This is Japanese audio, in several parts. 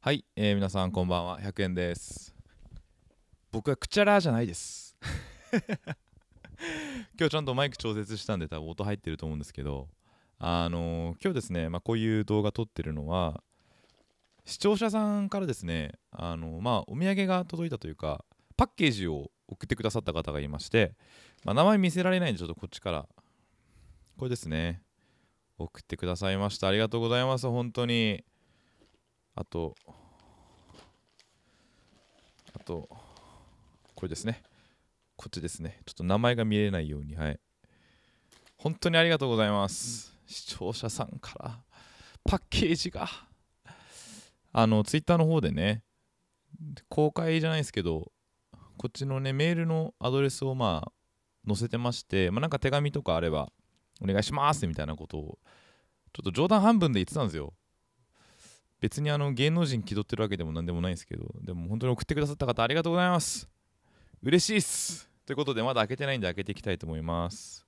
はい、えー、皆さんこんばんは100円です僕はくちゃらじゃないです 今日ちゃんとマイク調節したんで多分音入ってると思うんですけどあのー、今日ですね、まあ、こういう動画撮ってるのは視聴者さんからですねあのー、まあお土産が届いたというかパッケージを送ってくださった方がいまして、まあ、名前見せられないんでちょっとこっちからこれですね送ってくださいましたありがとうございます本当にあと、あと、これですね。こっちですね。ちょっと名前が見えないように。はい。本当にありがとうございます。視聴者さんからパッケージが。あの、ツイッターの方でね、公開じゃないですけど、こっちのね、メールのアドレスをまあ、載せてまして、まあ、なんか手紙とかあれば、お願いしますみたいなことを、ちょっと冗談半分で言ってたんですよ。別にあの芸能人気取ってるわけでも何でもないんですけどでも本当に送ってくださった方ありがとうございます嬉しいっすということでまだ開けてないんで開けていきたいと思います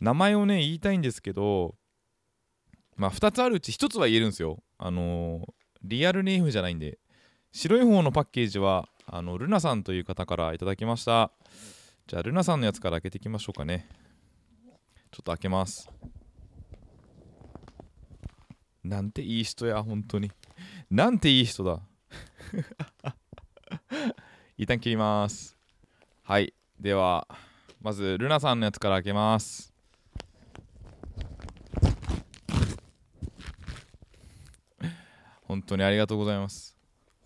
名前をね言いたいんですけどまあ2つあるうち1つは言えるんですよあのー、リアルネームじゃないんで白い方のパッケージはあのルナさんという方からいただきましたじゃあルナさんのやつから開けていきましょうかねちょっと開けますなんていい人や、本当に。なんていい人だ。一旦切ります。はい。では、まず、ルナさんのやつから開けます。本当にありがとうございます。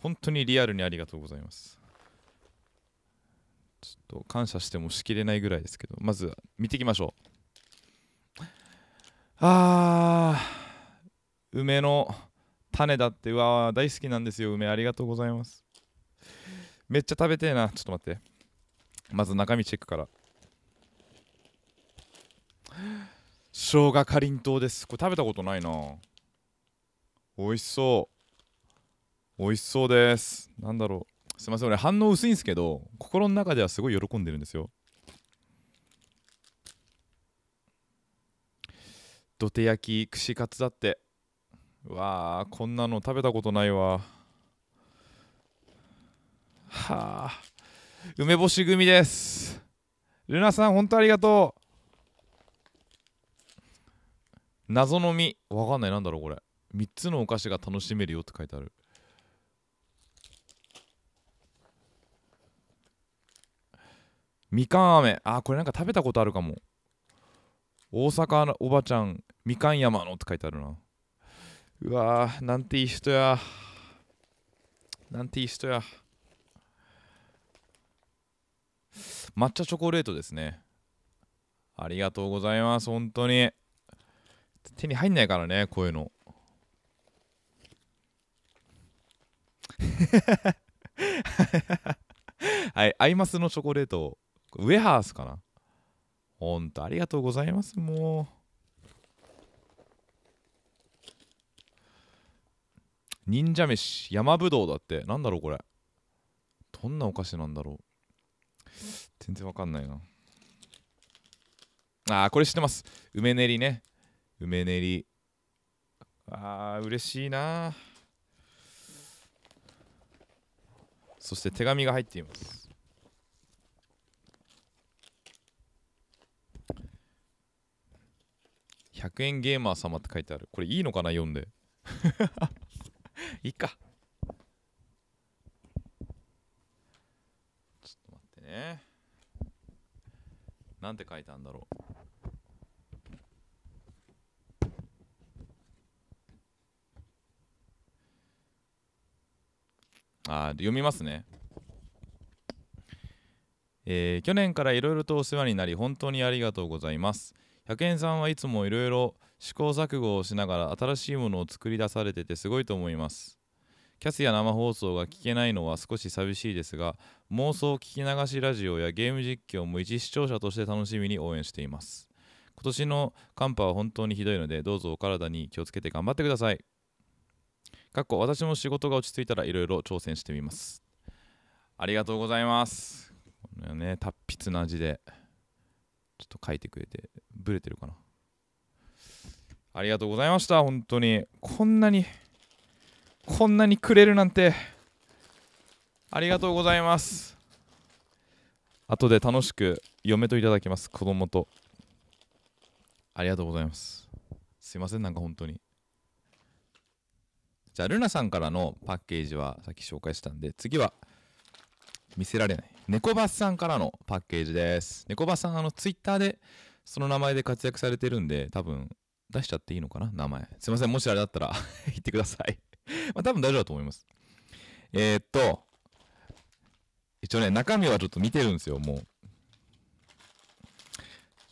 本当にリアルにありがとうございます。ちょっと感謝してもしきれないぐらいですけど、まず見ていきましょう。あー。梅の種だってうわ大好きなんですよ梅ありがとうございますめっちゃ食べてえなちょっと待ってまず中身チェックから生姜かりんとうですこれ食べたことないな美味しそう美味しそうですなんだろうすいません俺反応薄いんですけど心の中ではすごい喜んでるんですよどて焼き串カツだってわあこんなの食べたことないわはあ梅干し組ですルナさん本当ありがとう謎の実わかんないなんだろうこれ3つのお菓子が楽しめるよって書いてあるみかん飴あこれなんか食べたことあるかも大阪のおばちゃんみかん山のって書いてあるなうわーなんていい人やなんていい人や抹茶チョコレートですねありがとうございます本当に手に入んないからねこういうの はいアイマスのチョコレートウェハースかなほんとありがとうございますもう忍者飯山ぶどうだってなんだろうこれどんなお菓子なんだろう全然わかんないなあこれ知ってます梅練りね梅練りあー嬉しいなそして手紙が入っています100円ゲーマー様って書いてあるこれいいのかな読んでいいかちょっと待ってねなんて書いたんだろうあ読みますねえー、去年からいろいろとお世話になり本当にありがとうございます100円さんはいつもいろいろ試行錯誤をしながら新しいものを作り出されててすごいと思いますキャスや生放送が聞けないのは少し寂しいですが妄想聞き流しラジオやゲーム実況も一視聴者として楽しみに応援しています今年の寒波は本当にひどいのでどうぞお体に気をつけて頑張ってくださいかっこ私も仕事が落ち着いたらいろいろ挑戦してみますありがとうございますこのね達筆な字でちょっと書いてくれてブレてるかなありがとうございました本当にこんなにこんなにくれるなんてありがとうございます後で楽しく嫁といただきます子供とありがとうございますすいませんなんか本当にじゃあルナさんからのパッケージはさっき紹介したんで次は見せられない猫バスさんからのパッケージです。猫バスさん、あの、ツイッターで、その名前で活躍されてるんで、多分、出しちゃっていいのかな名前。すいません、もしあれだったら 言ってくださいまあ、多分大丈夫だと思います。えー、っと、一応ね、中身はちょっと見てるんですよ、もう。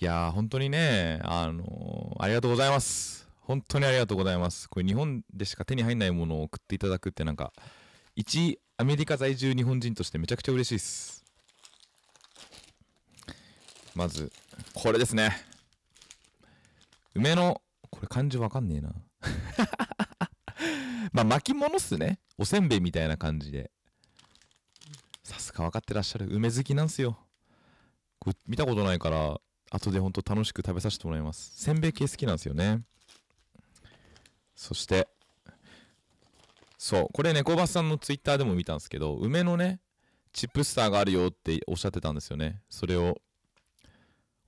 いやー、本当にね、あのー、ありがとうございます。本当にありがとうございます。これ日本でしか手に入んないものを送っていただくってなんか、一アメリカ在住日本人としてめちゃくちゃ嬉しいです。まず、これですね。梅の、これ漢字わかんねえな。まあ、巻物っすね。おせんべいみたいな感じで。さすが分かってらっしゃる。梅好きなんすよ。これ見たことないから、後でほんと楽しく食べさせてもらいます。せんべい系好きなんですよね。そして、そう、これ猫バスさんのツイッターでも見たんですけど、梅のね、チップスターがあるよっておっしゃってたんですよね。それを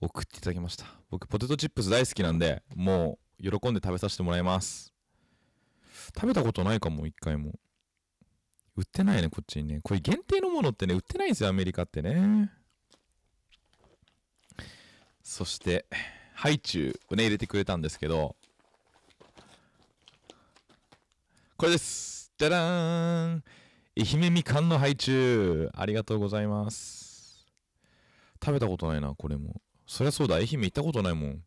送っていただきました。僕、ポテトチップス大好きなんで、もう、喜んで食べさせてもらいます。食べたことないかも、一回も。売ってないね、こっちにね。これ限定のものってね、売ってないんですよ、アメリカってね。そして、ハイチュウをね、入れてくれたんですけど、これです。じゃらーん愛媛みかんのハイチュウありがとうございます。食べたことないな、これも。そりゃそうだ、愛媛行ったことないもん。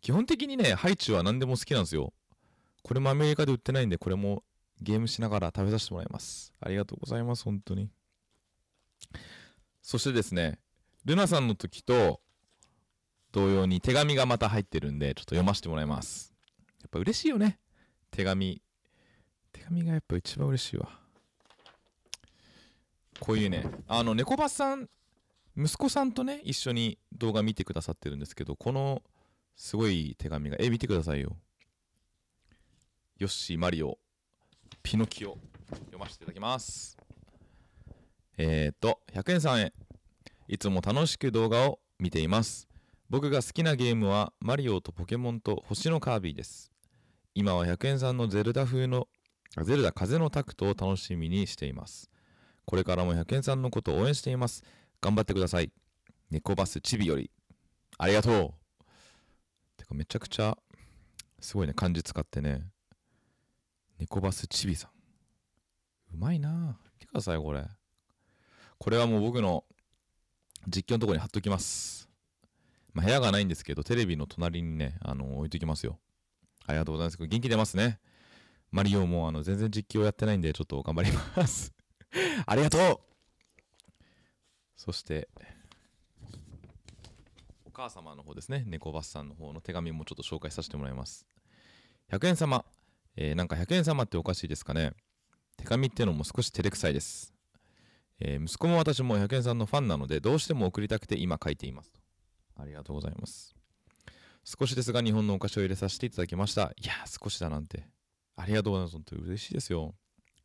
基本的にね、ハイチュウは何でも好きなんですよ。これもアメリカで売ってないんで、これもゲームしながら食べさせてもらいます。ありがとうございます、本当に。そしてですね、ルナさんの時と同様に手紙がまた入ってるんで、ちょっと読ませてもらいます。やっぱ嬉しいよね。手紙。手紙がやっぱ一番嬉しいわ。こういうね、あの、猫バスさん息子さんとね、一緒に動画見てくださってるんですけど、このすごい手紙が、え、見てくださいよ。ヨッシー、マリオ、ピノキオ、読ませていただきます。えー、っと、100円さんへ。いつも楽しく動画を見ています。僕が好きなゲームは、マリオとポケモンと星のカービィです。今は100円さんのゼルダ風の、ゼルダ風のタクトを楽しみにしています。これからも100円さんのことを応援しています。頑張ってください。猫バスチビより、ありがとうてかめちゃくちゃ、すごいね、漢字使ってね。猫バスチビさん。うまいな見てください、これ。これはもう僕の実況のところに貼っときます。まあ、部屋がないんですけど、テレビの隣にね、あの、置いときますよ。ありがとうございます。元気出ますね。マリオもあの、全然実況やってないんで、ちょっと頑張ります ありがとうそしてお母様の方ですね猫バスさんの方の手紙もちょっと紹介させてもらいます100円様、えー、なんか100円様っておかしいですかね手紙ってのも少し照れくさいですえー、息子も私も100円さんのファンなので、どうしても送りたくて今書いていますありがとうございます。少しですが、日本のお菓子を入れさせていただきました。いや少しだなんて。ありがとうございます。本当に嬉しいですよ。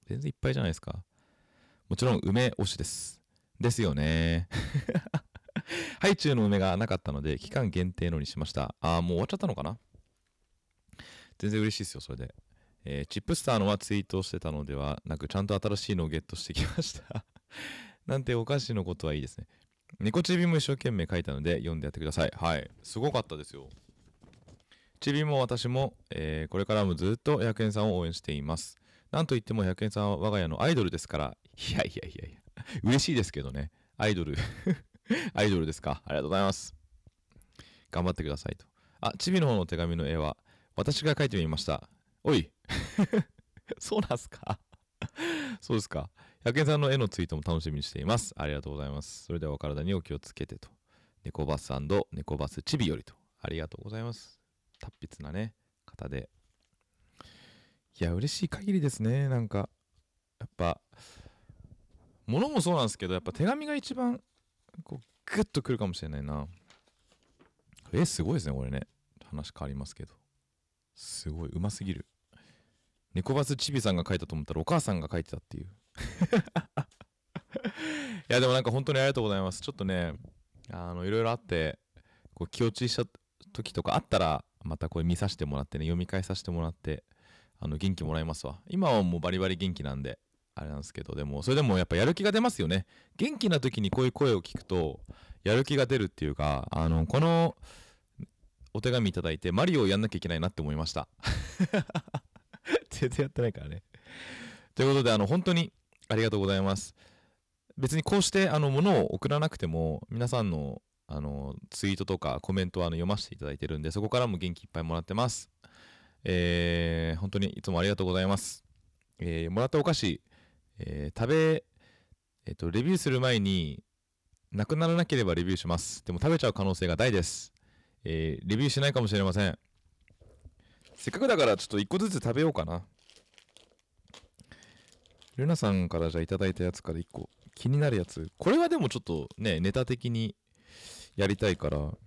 全然いっぱいじゃないですか。もちろん、梅推しです。ですよね。ハイチュウの梅がなかったので、期間限定のにしました。ああ、もう終わっちゃったのかな全然嬉しいですよ、それで。えー、チップスターのはツイートしてたのではなく、ちゃんと新しいのをゲットしてきました なんてお菓子のことはいいですね。猫ちびも一生懸命書いたので、読んでやってください。はい。すごかったですよ。ちびも私も、えー、これからもずっと100円さんを応援しています。なんといっても100円さんは我が家のアイドルですから、いやいやいやいや。嬉しいですけどね。アイドル アイドルですか。ありがとうございます。頑張ってくださいと。あ、チビの方の手紙の絵は、私が描いてみました。おい そうなんすかそうですか。百円さんの絵のツイートも楽しみにしています。ありがとうございます。それではお体にお気をつけてと。猫バス猫バスチビよりと。ありがとうございます。達筆なね、方で。いや、嬉しい限りですね。なんか、やっぱ、物もそうなんですけどやっぱ手紙が一番こうグッとくるかもしれないなえすごいですねこれね話変わりますけどすごいうますぎる猫バスちびさんが書いたと思ったらお母さんが書いてたっていう いやでもなんか本当にありがとうございますちょっとねあのいろいろあってこう気落ちした時とかあったらまたこれ見させてもらってね読み返させてもらってあの元気もらいますわ今はもうバリバリ元気なんであれなんですけど、でも、それでもやっぱやる気が出ますよね。元気な時にこういう声を聞くと、やる気が出るっていうか、あの、このお手紙いただいて、マリオをやんなきゃいけないなって思いました。全然やってないからね。ということで、あの、本当にありがとうございます。別にこうして、あの、物を送らなくても、皆さんの、あの、ツイートとかコメントはあの読ませていただいてるんで、そこからも元気いっぱいもらってます。えー、本当にいつもありがとうございます。えー、もらったお菓子、えー、食べ、えっ、ー、と、レビューする前に、なくならなければレビューします。でも食べちゃう可能性が大です。えー、レビューしないかもしれません。せっかくだからちょっと一個ずつ食べようかな。ルナさんからじゃあいただいたやつから一個。気になるやつ。これはでもちょっとね、ネタ的にやりたいから。ど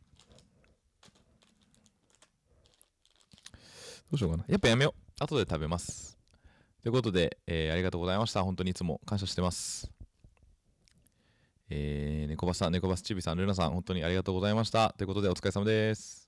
うしようかな。やっぱやめよう。後で食べます。ということで、えー、ありがとうございました。本当にいつも感謝してます。えー、猫バスさん、猫バスちびさん、ルナさん、本当にありがとうございました。ということで、お疲れ様です。